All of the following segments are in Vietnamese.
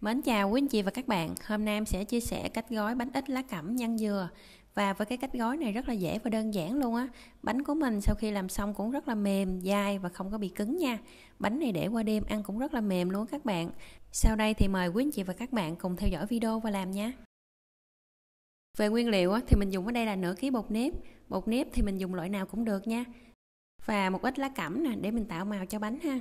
Mến chào quý anh chị và các bạn. Hôm nay em sẽ chia sẻ cách gói bánh ít lá cẩm nhân dừa. Và với cái cách gói này rất là dễ và đơn giản luôn á. Bánh của mình sau khi làm xong cũng rất là mềm, dai và không có bị cứng nha. Bánh này để qua đêm ăn cũng rất là mềm luôn các bạn. Sau đây thì mời quý anh chị và các bạn cùng theo dõi video và làm nha. Về nguyên liệu thì mình dùng ở đây là nửa ký bột nếp. Bột nếp thì mình dùng loại nào cũng được nha. Và một ít lá cẩm nè để mình tạo màu cho bánh ha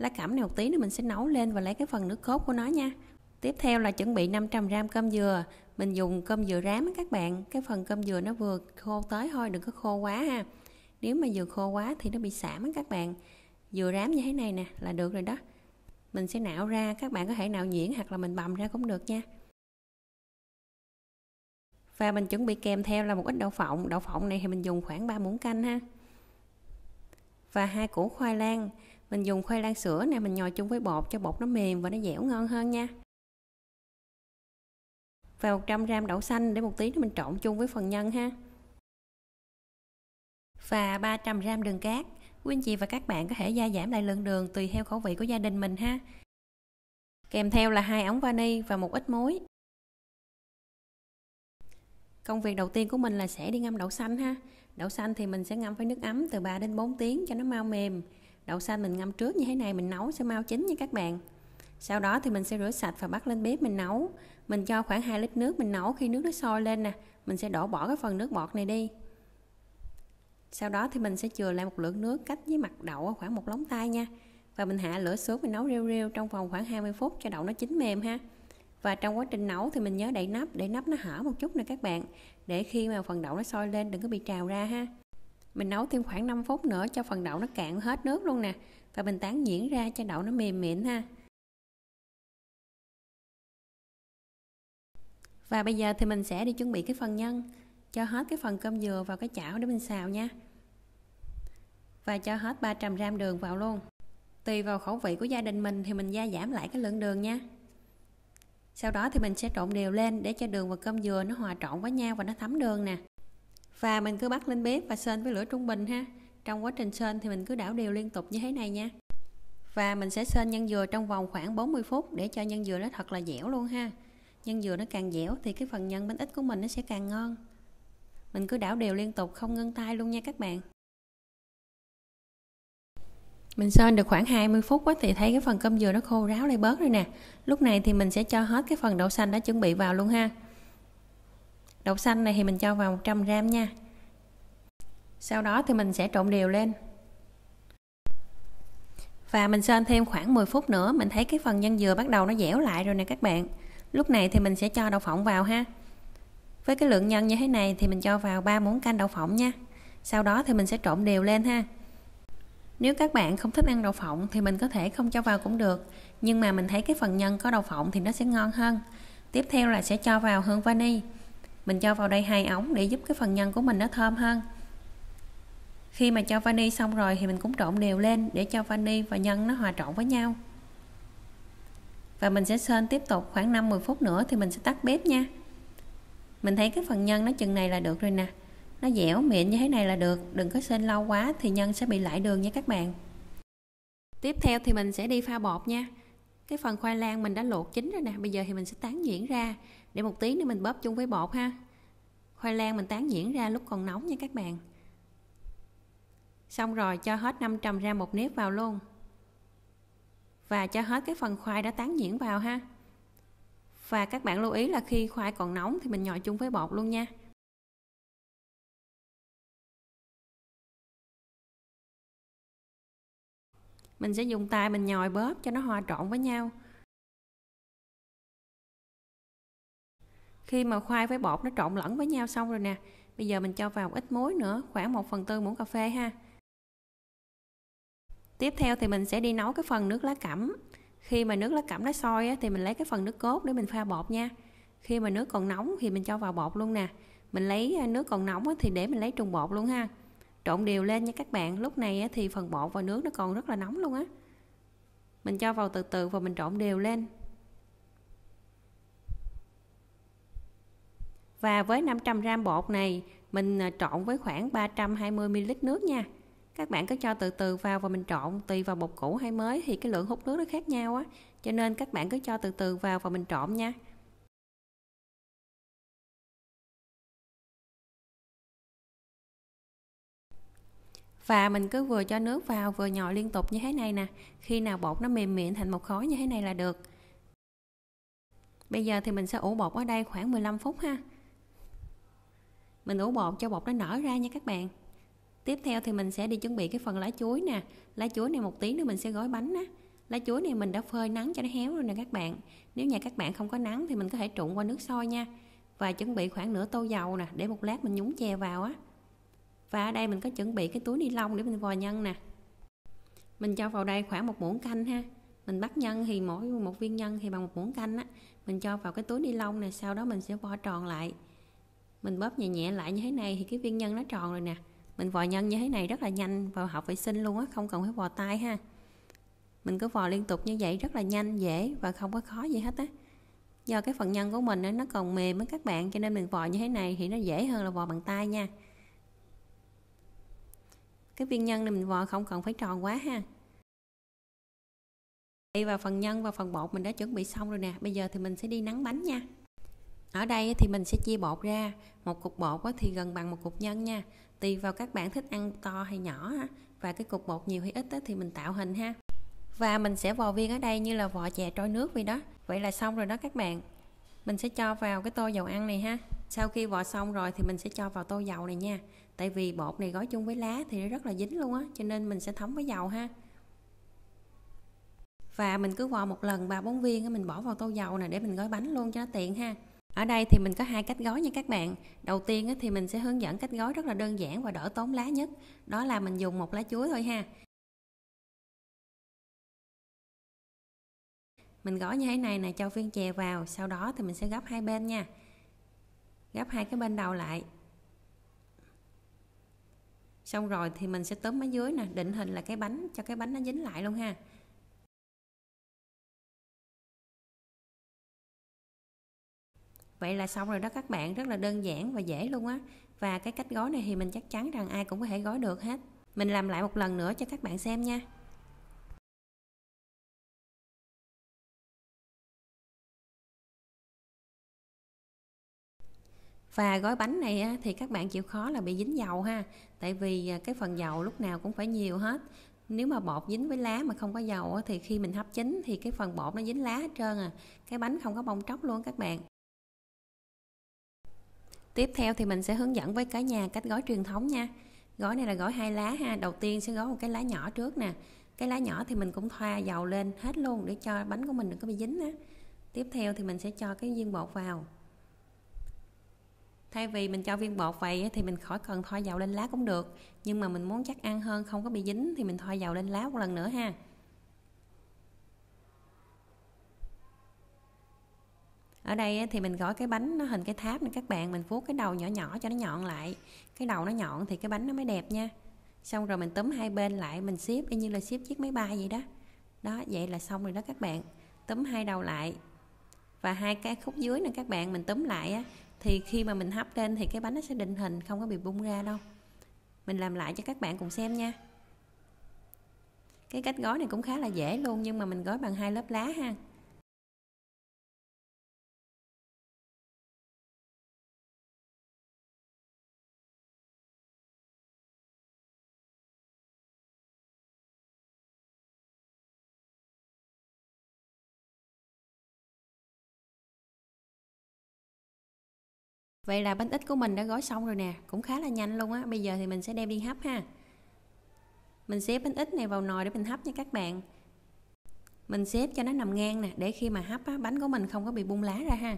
lá cẩm này một tí nữa mình sẽ nấu lên và lấy cái phần nước cốt của nó nha tiếp theo là chuẩn bị 500 g cơm dừa mình dùng cơm dừa rám các bạn cái phần cơm dừa nó vừa khô tới thôi đừng có khô quá ha nếu mà dừa khô quá thì nó bị xảm các bạn dừa rám như thế này nè là được rồi đó mình sẽ nạo ra các bạn có thể nạo nhuyễn hoặc là mình bầm ra cũng được nha và mình chuẩn bị kèm theo là một ít đậu phộng đậu phộng này thì mình dùng khoảng 3 muỗng canh ha và hai củ khoai lang mình dùng khoai lang sữa này mình nhồi chung với bột cho bột nó mềm và nó dẻo ngon hơn nha và 100 gram đậu xanh để một tí nữa mình trộn chung với phần nhân ha và 300 gram đường cát quý anh chị và các bạn có thể gia giảm lại lượng đường tùy theo khẩu vị của gia đình mình ha kèm theo là hai ống vani và một ít muối công việc đầu tiên của mình là sẽ đi ngâm đậu xanh ha đậu xanh thì mình sẽ ngâm với nước ấm từ 3 đến 4 tiếng cho nó mau mềm đậu xanh mình ngâm trước như thế này mình nấu sẽ mau chín nha các bạn sau đó thì mình sẽ rửa sạch và bắt lên bếp mình nấu mình cho khoảng 2 lít nước mình nấu khi nước nó sôi lên nè mình sẽ đổ bỏ cái phần nước bọt này đi sau đó thì mình sẽ chừa lại một lượng nước cách với mặt đậu khoảng một lóng tay nha và mình hạ lửa xuống mình nấu riêu riêu trong vòng khoảng 20 phút cho đậu nó chín mềm ha và trong quá trình nấu thì mình nhớ đậy nắp để nắp nó hở một chút nè các bạn để khi mà phần đậu nó sôi lên đừng có bị trào ra ha mình nấu thêm khoảng 5 phút nữa cho phần đậu nó cạn hết nước luôn nè và mình tán nhuyễn ra cho đậu nó mềm mịn ha và bây giờ thì mình sẽ đi chuẩn bị cái phần nhân cho hết cái phần cơm dừa vào cái chảo để mình xào nha và cho hết 300 gram đường vào luôn tùy vào khẩu vị của gia đình mình thì mình gia giảm lại cái lượng đường nha sau đó thì mình sẽ trộn đều lên để cho đường và cơm dừa nó hòa trộn với nhau và nó thấm đường nè và mình cứ bắt lên bếp và sên với lửa trung bình ha trong quá trình sên thì mình cứ đảo đều liên tục như thế này nha và mình sẽ sên nhân dừa trong vòng khoảng 40 phút để cho nhân dừa nó thật là dẻo luôn ha nhân dừa nó càng dẻo thì cái phần nhân bánh ít của mình nó sẽ càng ngon mình cứ đảo đều liên tục không ngưng tay luôn nha các bạn mình sơn được khoảng 20 phút quá thì thấy cái phần cơm dừa nó khô ráo lại bớt rồi nè lúc này thì mình sẽ cho hết cái phần đậu xanh đã chuẩn bị vào luôn ha đậu xanh này thì mình cho vào 100 gram nha sau đó thì mình sẽ trộn đều lên và mình sên thêm khoảng 10 phút nữa mình thấy cái phần nhân dừa bắt đầu nó dẻo lại rồi nè các bạn lúc này thì mình sẽ cho đậu phộng vào ha với cái lượng nhân như thế này thì mình cho vào 3 muỗng canh đậu phộng nha sau đó thì mình sẽ trộn đều lên ha nếu các bạn không thích ăn đậu phộng thì mình có thể không cho vào cũng được nhưng mà mình thấy cái phần nhân có đậu phộng thì nó sẽ ngon hơn tiếp theo là sẽ cho vào hương vani mình cho vào đây hai ống để giúp cái phần nhân của mình nó thơm hơn khi mà cho vani xong rồi thì mình cũng trộn đều lên để cho vani và nhân nó hòa trộn với nhau và mình sẽ sơn tiếp tục khoảng 5-10 phút nữa thì mình sẽ tắt bếp nha mình thấy cái phần nhân nó chừng này là được rồi nè nó dẻo mịn như thế này là được đừng có sên lâu quá thì nhân sẽ bị lại đường nha các bạn tiếp theo thì mình sẽ đi pha bột nha cái phần khoai lang mình đã luộc chín rồi nè bây giờ thì mình sẽ tán nhuyễn ra để một tí nữa mình bóp chung với bột ha khoai lang mình tán nhuyễn ra lúc còn nóng nha các bạn xong rồi cho hết 500 gram một nếp vào luôn và cho hết cái phần khoai đã tán nhuyễn vào ha và các bạn lưu ý là khi khoai còn nóng thì mình nhồi chung với bột luôn nha mình sẽ dùng tay mình nhồi bóp cho nó hòa trộn với nhau khi mà khoai với bột nó trộn lẫn với nhau xong rồi nè bây giờ mình cho vào ít muối nữa khoảng 1 phần tư muỗng cà phê ha tiếp theo thì mình sẽ đi nấu cái phần nước lá cẩm khi mà nước lá cẩm nó sôi á, thì mình lấy cái phần nước cốt để mình pha bột nha khi mà nước còn nóng thì mình cho vào bột luôn nè mình lấy à, nước còn nóng á, thì để mình lấy trùng bột luôn ha trộn đều lên nha các bạn lúc này thì phần bột và nước nó còn rất là nóng luôn á mình cho vào từ từ và mình trộn đều lên và với 500g bột này mình à, trộn với khoảng 320ml nước nha các bạn cứ cho từ từ vào và mình trộn tùy vào bột cũ hay mới thì cái lượng hút nước nó khác nhau á cho nên các bạn cứ cho từ từ vào và mình trộn nha và mình cứ vừa cho nước vào vừa nhồi liên tục như thế này nè khi nào bột nó mềm mịn thành một khối như thế này là được bây giờ thì mình sẽ ủ bột ở đây khoảng 15 phút ha mình ủ bột cho bột nó nở ra nha các bạn tiếp theo thì mình sẽ đi chuẩn bị cái phần lá chuối nè lá chuối này một tí nữa mình sẽ gói bánh á lá chuối này mình đã phơi nắng cho nó héo rồi nè các bạn nếu nhà các bạn không có nắng thì mình có thể trụng qua nước sôi nha và chuẩn bị khoảng nửa tô dầu nè để một lát mình nhúng chè vào á và ở đây mình có chuẩn bị cái túi ni lông để mình vò nhân nè mình cho vào đây khoảng một muỗng canh ha mình bắt nhân thì mỗi một viên nhân thì bằng một muỗng canh á mình cho vào cái túi ni lông nè sau đó mình sẽ vò tròn lại mình bóp nhẹ nhẹ lại như thế này thì cái viên nhân nó tròn rồi nè mình vò nhân như thế này rất là nhanh và học vệ sinh luôn á không cần phải vò tay ha mình cứ vò liên tục như vậy rất là nhanh dễ và không có khó gì hết á do cái phần nhân của mình nó còn mềm với các bạn cho nên mình vò như thế này thì nó dễ hơn là vò bằng tay nha cái viên nhân này mình vò không cần phải tròn quá ha đi vào phần nhân và phần bột mình đã chuẩn bị xong rồi nè bây giờ thì mình sẽ đi nắng bánh nha ở đây thì mình sẽ chia bột ra một cục bột thì gần bằng một cục nhân nha tùy vào các bạn thích ăn to hay nhỏ và cái cục bột nhiều hay ít thì mình tạo hình ha và mình sẽ vò viên ở đây như là vò chè trôi nước vậy đó vậy là xong rồi đó các bạn mình sẽ cho vào cái tô dầu ăn này ha sau khi vò xong rồi thì mình sẽ cho vào tô dầu này nha tại vì bột này gói chung với lá thì rất là dính luôn á cho nên mình sẽ thấm với dầu ha và mình cứ vò một lần ba bốn viên mình bỏ vào tô dầu nè để mình gói bánh luôn cho nó tiện ha ở đây thì mình có hai cách gói nha các bạn đầu tiên thì mình sẽ hướng dẫn cách gói rất là đơn giản và đỡ tốn lá nhất đó là mình dùng một lá chuối thôi ha mình gói như thế này nè cho viên chè vào sau đó thì mình sẽ gấp hai bên nha gấp hai cái bên đầu lại xong rồi thì mình sẽ tóm ở dưới nè định hình là cái bánh cho cái bánh nó dính lại luôn ha vậy là xong rồi đó các bạn rất là đơn giản và dễ luôn á và cái cách gói này thì mình chắc chắn rằng ai cũng có thể gói được hết mình làm lại một lần nữa cho các bạn xem nha và gói bánh này thì các bạn chịu khó là bị dính dầu ha tại vì à, cái phần dầu lúc nào cũng phải nhiều hết nếu mà bột dính với lá mà không có dầu thì khi mình hấp chín thì cái phần bột nó dính lá hết trơn à cái bánh không có bông tróc luôn các bạn tiếp theo thì mình sẽ hướng dẫn với cả nhà cách gói truyền thống nha gói này là gói hai lá ha đầu tiên sẽ gói một cái lá nhỏ trước nè cái lá nhỏ thì mình cũng thoa dầu lên hết luôn để cho bánh của mình đừng có bị dính á tiếp theo thì mình sẽ cho cái viên bột vào thay vì mình cho viên bột vậy thì mình khỏi cần thoa dầu lên lá cũng được nhưng mà mình muốn chắc ăn hơn không có bị dính thì mình thoa dầu lên lá một lần nữa ha ở đây thì mình gói cái bánh nó hình cái tháp này các bạn mình vuốt cái đầu nhỏ nhỏ cho nó nhọn lại cái đầu nó nhọn thì cái bánh nó mới đẹp nha xong rồi mình túm hai bên lại mình xếp y như là xếp chiếc máy bay vậy đó đó vậy là xong rồi đó các bạn túm hai đầu lại và hai cái khúc dưới này các bạn mình túm lại thì khi mà mình hấp lên thì cái bánh nó sẽ định hình không có bị bung ra đâu mình làm lại cho các bạn cùng xem nha cái cách gói này cũng khá là dễ luôn nhưng mà mình gói bằng hai lớp lá ha Vậy là bánh ít của mình đã gói xong rồi nè Cũng khá là nhanh luôn á Bây giờ thì mình sẽ đem đi hấp ha Mình xếp bánh ít này vào nồi để mình hấp nha các bạn Mình xếp cho nó nằm ngang nè Để khi mà hấp á, bánh của mình không có bị bung lá ra ha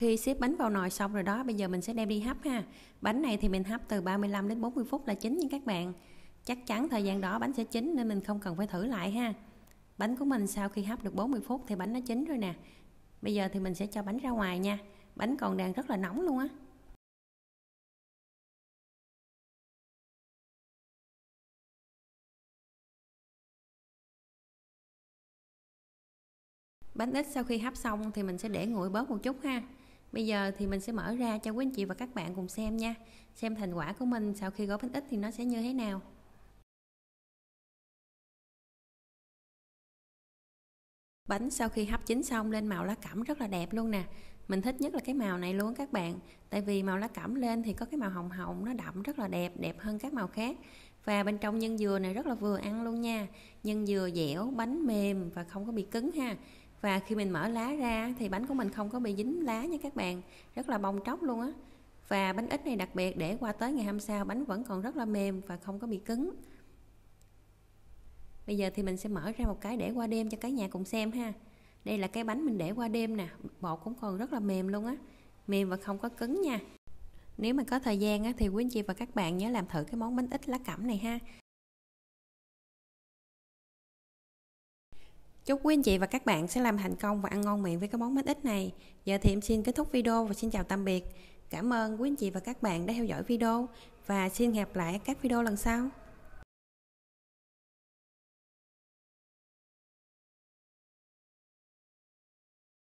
khi xếp bánh vào nồi xong rồi đó bây giờ mình sẽ đem đi hấp ha bánh này thì mình hấp từ 35 đến 40 phút là chín nha các bạn chắc chắn thời gian đó bánh sẽ chín nên mình không cần phải thử lại ha bánh của mình sau khi hấp được 40 phút thì bánh nó chín rồi nè bây giờ thì mình sẽ cho bánh ra ngoài nha bánh còn đang rất là nóng luôn á bánh ít sau khi hấp xong thì mình sẽ để nguội bớt một chút ha Bây giờ thì mình sẽ mở ra cho quý anh chị và các bạn cùng xem nha. Xem thành quả của mình sau khi gói bánh ít thì nó sẽ như thế nào. Bánh sau khi hấp chín xong lên màu lá cẩm rất là đẹp luôn nè. Mình thích nhất là cái màu này luôn các bạn. Tại vì màu lá cẩm lên thì có cái màu hồng hồng nó đậm rất là đẹp, đẹp hơn các màu khác. Và bên trong nhân dừa này rất là vừa ăn luôn nha. Nhân dừa dẻo, bánh mềm và không có bị cứng ha và khi mình mở lá ra thì bánh của mình không có bị dính lá nha các bạn rất là bong tróc luôn á và bánh ít này đặc biệt để qua tới ngày hôm sau bánh vẫn còn rất là mềm và không có bị cứng bây giờ thì mình sẽ mở ra một cái để qua đêm cho cả nhà cùng xem ha đây là cái bánh mình để qua đêm nè bột cũng còn rất là mềm luôn á mềm và không có cứng nha nếu mà có thời gian á, thì quý anh chị và các bạn nhớ làm thử cái món bánh ít lá cẩm này ha Chúc quý anh chị và các bạn sẽ làm thành công và ăn ngon miệng với cái món bánh ít này. Giờ thì em xin kết thúc video và xin chào tạm biệt. Cảm ơn quý anh chị và các bạn đã theo dõi video và xin hẹn lại các video lần sau.